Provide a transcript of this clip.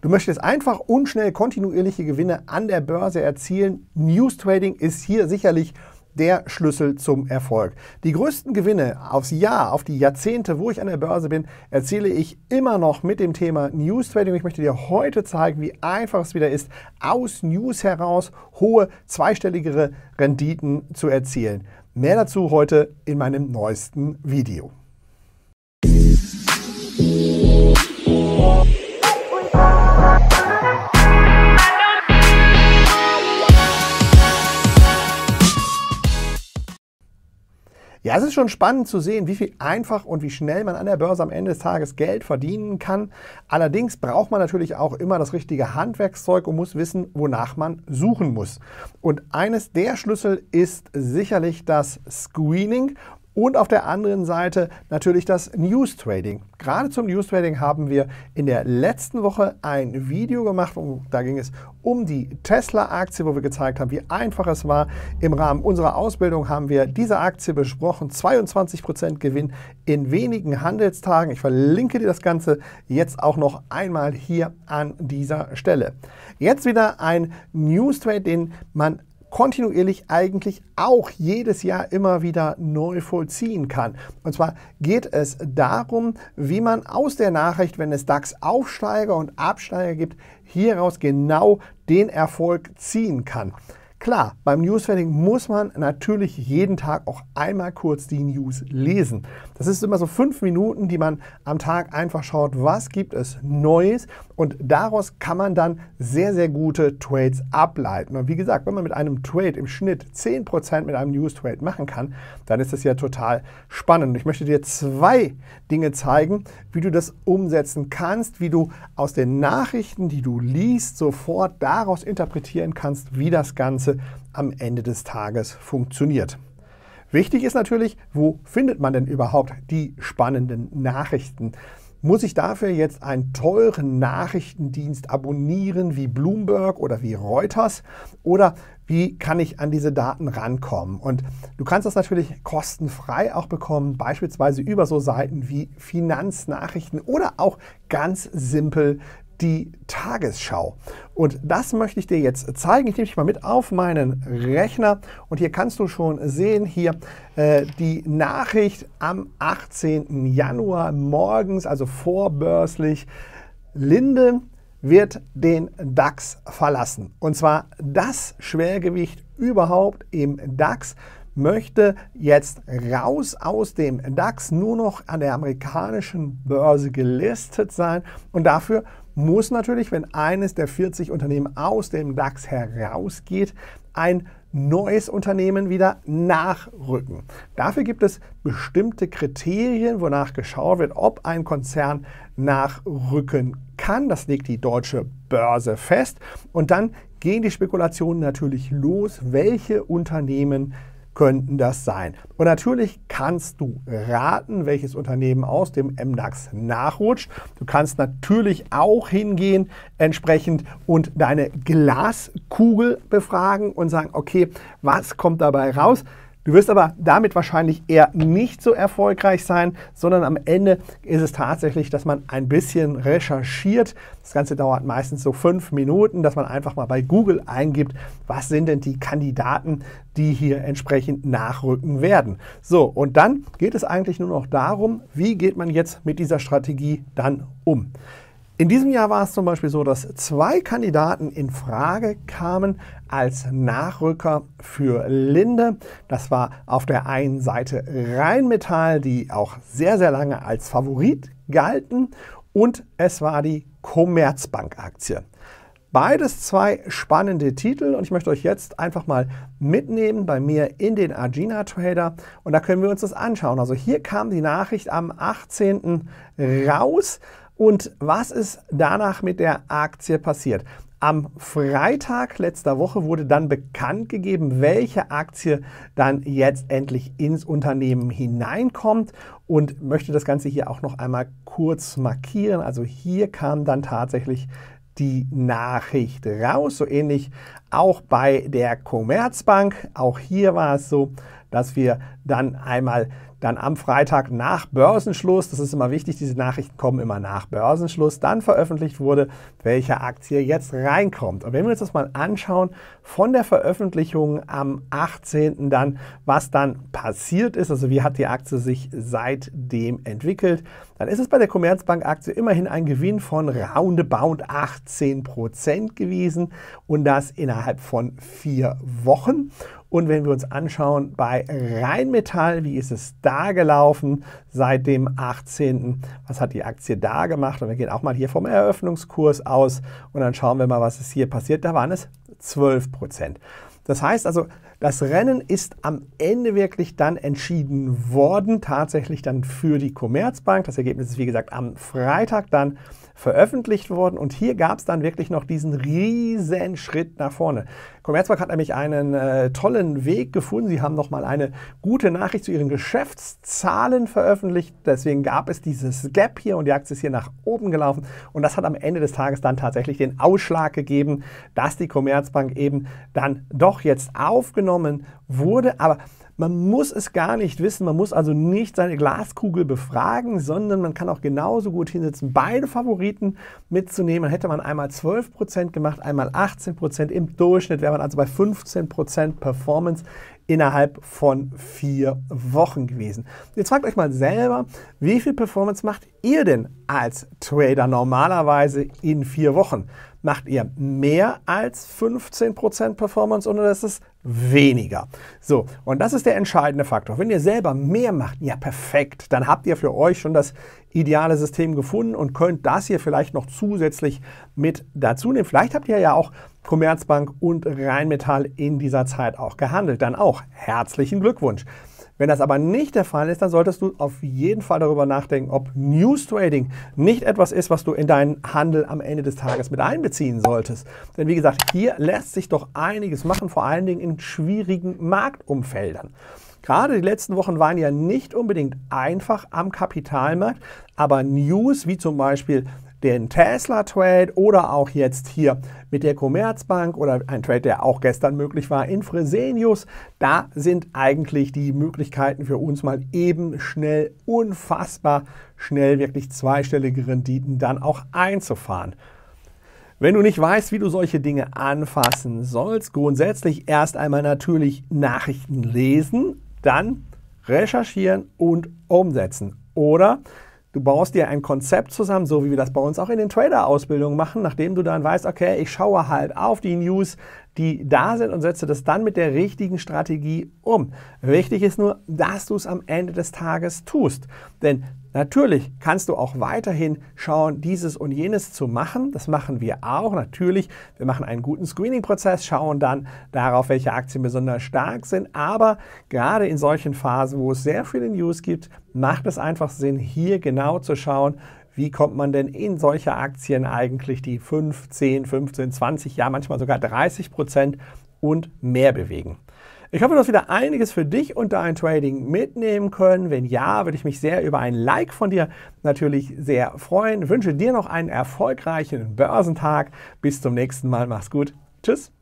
Du möchtest einfach und schnell kontinuierliche Gewinne an der Börse erzielen. News Trading ist hier sicherlich der Schlüssel zum Erfolg. Die größten Gewinne aufs Jahr, auf die Jahrzehnte, wo ich an der Börse bin, erziele ich immer noch mit dem Thema News Trading. Ich möchte dir heute zeigen, wie einfach es wieder ist, aus News heraus hohe zweistelligere Renditen zu erzielen. Mehr dazu heute in meinem neuesten Video. Ja, es ist schon spannend zu sehen, wie viel einfach und wie schnell man an der Börse am Ende des Tages Geld verdienen kann. Allerdings braucht man natürlich auch immer das richtige Handwerkszeug und muss wissen, wonach man suchen muss. Und eines der Schlüssel ist sicherlich das Screening. Und auf der anderen Seite natürlich das News Trading. Gerade zum News Trading haben wir in der letzten Woche ein Video gemacht und da ging es um die Tesla-Aktie, wo wir gezeigt haben, wie einfach es war. Im Rahmen unserer Ausbildung haben wir diese Aktie besprochen. 22% Gewinn in wenigen Handelstagen. Ich verlinke dir das Ganze jetzt auch noch einmal hier an dieser Stelle. Jetzt wieder ein News Trade, den man kontinuierlich eigentlich auch jedes Jahr immer wieder neu vollziehen kann. Und zwar geht es darum, wie man aus der Nachricht, wenn es DAX-Aufsteiger und Absteiger gibt, hieraus genau den Erfolg ziehen kann. Klar, beim Newsfeeding muss man natürlich jeden Tag auch einmal kurz die News lesen. Das ist immer so fünf Minuten, die man am Tag einfach schaut, was gibt es Neues. Und daraus kann man dann sehr, sehr gute Trades ableiten. Und wie gesagt, wenn man mit einem Trade im Schnitt 10% mit einem News Trade machen kann, dann ist das ja total spannend. Ich möchte dir zwei Dinge zeigen, wie du das umsetzen kannst, wie du aus den Nachrichten, die du liest, sofort daraus interpretieren kannst, wie das Ganze am Ende des Tages funktioniert. Wichtig ist natürlich, wo findet man denn überhaupt die spannenden Nachrichten? muss ich dafür jetzt einen teuren Nachrichtendienst abonnieren wie Bloomberg oder wie Reuters? Oder wie kann ich an diese Daten rankommen? Und du kannst das natürlich kostenfrei auch bekommen, beispielsweise über so Seiten wie Finanznachrichten oder auch ganz simpel die Tagesschau. Und das möchte ich dir jetzt zeigen. Ich nehme dich mal mit auf meinen Rechner und hier kannst du schon sehen, hier äh, die Nachricht am 18. Januar morgens, also vorbörslich, Linde wird den DAX verlassen. Und zwar das Schwergewicht überhaupt im DAX möchte jetzt raus aus dem DAX nur noch an der amerikanischen Börse gelistet sein und dafür muss natürlich, wenn eines der 40 Unternehmen aus dem DAX herausgeht, ein neues Unternehmen wieder nachrücken. Dafür gibt es bestimmte Kriterien, wonach geschaut wird, ob ein Konzern nachrücken kann. Das legt die deutsche Börse fest. Und dann gehen die Spekulationen natürlich los, welche Unternehmen könnten das sein. Und natürlich kannst du raten, welches Unternehmen aus dem MDAX nachrutscht. Du kannst natürlich auch hingehen entsprechend und deine Glaskugel befragen und sagen, okay, was kommt dabei raus? Du wirst aber damit wahrscheinlich eher nicht so erfolgreich sein, sondern am Ende ist es tatsächlich, dass man ein bisschen recherchiert. Das Ganze dauert meistens so fünf Minuten, dass man einfach mal bei Google eingibt, was sind denn die Kandidaten, die hier entsprechend nachrücken werden. So, und dann geht es eigentlich nur noch darum, wie geht man jetzt mit dieser Strategie dann um. In diesem Jahr war es zum Beispiel so, dass zwei Kandidaten in Frage kamen als Nachrücker für Linde. Das war auf der einen Seite Rheinmetall, die auch sehr, sehr lange als Favorit galten, und es war die Commerzbank-Aktie. Beides zwei spannende Titel und ich möchte euch jetzt einfach mal mitnehmen bei mir in den Argina Trader und da können wir uns das anschauen. Also hier kam die Nachricht am 18. raus und was ist danach mit der Aktie passiert? Am Freitag letzter Woche wurde dann bekannt gegeben, welche Aktie dann jetzt endlich ins Unternehmen hineinkommt und möchte das Ganze hier auch noch einmal kurz markieren. Also hier kam dann tatsächlich die Nachricht raus. So ähnlich auch bei der Commerzbank. Auch hier war es so, dass wir dann einmal dann am Freitag nach Börsenschluss, das ist immer wichtig, diese Nachrichten kommen immer nach Börsenschluss, dann veröffentlicht wurde, welche Aktie jetzt reinkommt. Und wenn wir uns das mal anschauen, von der Veröffentlichung am 18. dann, was dann passiert ist, also wie hat die Aktie sich seitdem entwickelt, dann ist es bei der Commerzbank-Aktie immerhin ein Gewinn von roundabout 18 gewesen und das innerhalb von vier Wochen. Und wenn wir uns anschauen bei Rheinmetall, wie ist es da gelaufen seit dem 18. Was hat die Aktie da gemacht? Und wir gehen auch mal hier vom Eröffnungskurs aus und dann schauen wir mal, was ist hier passiert. Da waren es 12 Prozent. Das heißt also, das Rennen ist am Ende wirklich dann entschieden worden, tatsächlich dann für die Commerzbank. Das Ergebnis ist, wie gesagt, am Freitag dann veröffentlicht worden und hier gab es dann wirklich noch diesen riesen Schritt nach vorne. Commerzbank hat nämlich einen äh, tollen Weg gefunden. Sie haben nochmal eine gute Nachricht zu ihren Geschäftszahlen veröffentlicht. Deswegen gab es dieses Gap hier und die Aktie ist hier nach oben gelaufen und das hat am Ende des Tages dann tatsächlich den Ausschlag gegeben, dass die Commerzbank eben dann doch jetzt aufgenommen wahrgenommen wurde, mhm. aber man muss es gar nicht wissen, man muss also nicht seine Glaskugel befragen, sondern man kann auch genauso gut hinsetzen, beide Favoriten mitzunehmen. hätte man einmal 12% gemacht, einmal 18%. Im Durchschnitt wäre man also bei 15% Performance innerhalb von vier Wochen gewesen. Jetzt fragt euch mal selber, wie viel Performance macht ihr denn als Trader normalerweise in vier Wochen? Macht ihr mehr als 15% Performance oder ist es weniger. So, und das ist der entscheidende Faktor. Wenn ihr selber mehr macht, ja perfekt, dann habt ihr für euch schon das ideale System gefunden und könnt das hier vielleicht noch zusätzlich mit dazu nehmen. Vielleicht habt ihr ja auch Commerzbank und Rheinmetall in dieser Zeit auch gehandelt. Dann auch herzlichen Glückwunsch. Wenn das aber nicht der Fall ist, dann solltest du auf jeden Fall darüber nachdenken, ob News Trading nicht etwas ist, was du in deinen Handel am Ende des Tages mit einbeziehen solltest. Denn wie gesagt, hier lässt sich doch einiges machen, vor allen Dingen in schwierigen Marktumfeldern. Gerade die letzten Wochen waren ja nicht unbedingt einfach am Kapitalmarkt, aber News wie zum Beispiel den Tesla-Trade oder auch jetzt hier mit der Commerzbank oder ein Trade, der auch gestern möglich war in Fresenius. Da sind eigentlich die Möglichkeiten für uns mal eben schnell, unfassbar schnell wirklich zweistellige Renditen dann auch einzufahren. Wenn du nicht weißt, wie du solche Dinge anfassen sollst, grundsätzlich erst einmal natürlich Nachrichten lesen, dann recherchieren und umsetzen. Oder Du baust dir ein Konzept zusammen, so wie wir das bei uns auch in den Trader-Ausbildungen machen, nachdem du dann weißt, okay, ich schaue halt auf die News, die da sind und setze das dann mit der richtigen Strategie um. Wichtig ist nur, dass du es am Ende des Tages tust. Denn Natürlich kannst du auch weiterhin schauen, dieses und jenes zu machen. Das machen wir auch. Natürlich, wir machen einen guten Screening-Prozess, schauen dann darauf, welche Aktien besonders stark sind. Aber gerade in solchen Phasen, wo es sehr viele News gibt, macht es einfach Sinn, hier genau zu schauen, wie kommt man denn in solche Aktien eigentlich die 5, 10, 15, 20, ja manchmal sogar 30 Prozent und mehr bewegen. Ich hoffe, du hast wieder einiges für dich und dein Trading mitnehmen können. Wenn ja, würde ich mich sehr über ein Like von dir natürlich sehr freuen. wünsche dir noch einen erfolgreichen Börsentag. Bis zum nächsten Mal. Mach's gut. Tschüss.